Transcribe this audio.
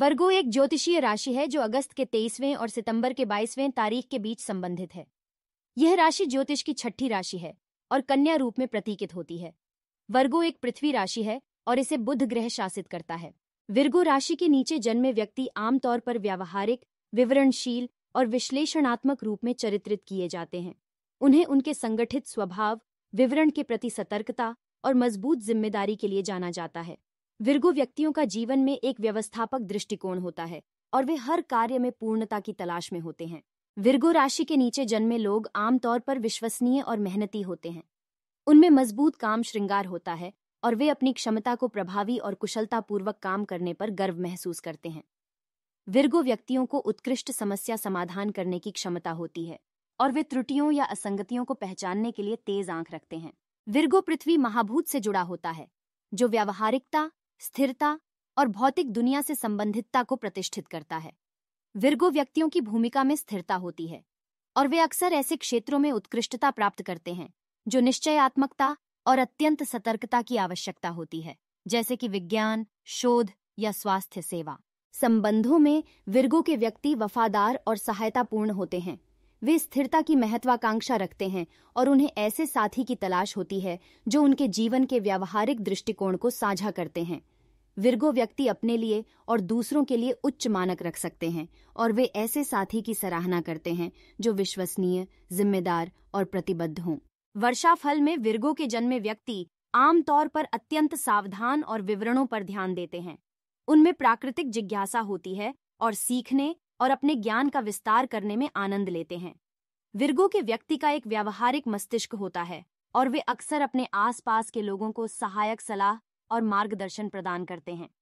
वर्गो एक ज्योतिषीय राशि है जो अगस्त के तेईसवें और सितंबर के बाईसवें तारीख के बीच संबंधित है यह राशि ज्योतिष की छठी राशि है और कन्या रूप में प्रतीकित होती है वर्गो एक पृथ्वी राशि है और इसे बुध ग्रह शासित करता है वर्गो राशि के नीचे जन्मे व्यक्ति आमतौर पर व्यावहारिक विवरणशील और विश्लेषणात्मक रूप में चरित्रित किए जाते हैं उन्हें उनके संगठित स्वभाव विवरण के प्रति सतर्कता और मजबूत जिम्मेदारी के लिए जाना जाता है विरगो व्यक्तियों का जीवन में एक व्यवस्थापक दृष्टिकोण होता है और वे हर कार्य में पूर्णता की तलाश में होते हैं विरगो राशि के नीचे जन्मे लोग आमतौर पर विश्वसनीय और मेहनती होते हैं उनमें मजबूत काम श्रृंगार होता है और वे अपनी क्षमता को प्रभावी और कुशलतापूर्वक काम करने पर गर्व महसूस करते हैं विरगो व्यक्तियों को उत्कृष्ट समस्या समाधान करने की क्षमता होती है और वे त्रुटियों या असंगतियों को पहचानने के लिए तेज आंख रखते हैं विरगो पृथ्वी महाभूत से जुड़ा होता है जो व्यावहारिकता स्थिरता और भौतिक दुनिया से संबंधितता को प्रतिष्ठित करता है विरगो व्यक्तियों की भूमिका में स्थिरता होती है और वे अक्सर ऐसे क्षेत्रों में उत्कृष्टता प्राप्त करते हैं जो निश्चयात्मकता और अत्यंत सतर्कता की आवश्यकता होती है जैसे कि विज्ञान शोध या स्वास्थ्य सेवा संबंधों में विरगो के व्यक्ति वफादार और सहायतापूर्ण होते हैं वे स्थिरता की महत्वाकांक्षा रखते हैं और उन्हें ऐसे साथी की तलाश होती है जो उनके जीवन के व्यावहारिक दृष्टिकोण को साझा करते हैं विरगो व्यक्ति अपने लिए और दूसरों के लिए उच्च मानक रख सकते हैं और वे ऐसे साथी की सराहना करते हैं जो विश्वसनीय जिम्मेदार और प्रतिबद्ध हों वर्षा फल में विरगो के जन्मे व्यक्ति आमतौर पर अत्यंत सावधान और विवरणों पर ध्यान देते हैं उनमें प्राकृतिक जिज्ञासा होती है और सीखने और अपने ज्ञान का विस्तार करने में आनंद लेते हैं विरगो के व्यक्ति का एक व्यावहारिक मस्तिष्क होता है और वे अक्सर अपने आसपास के लोगों को सहायक सलाह और मार्गदर्शन प्रदान करते हैं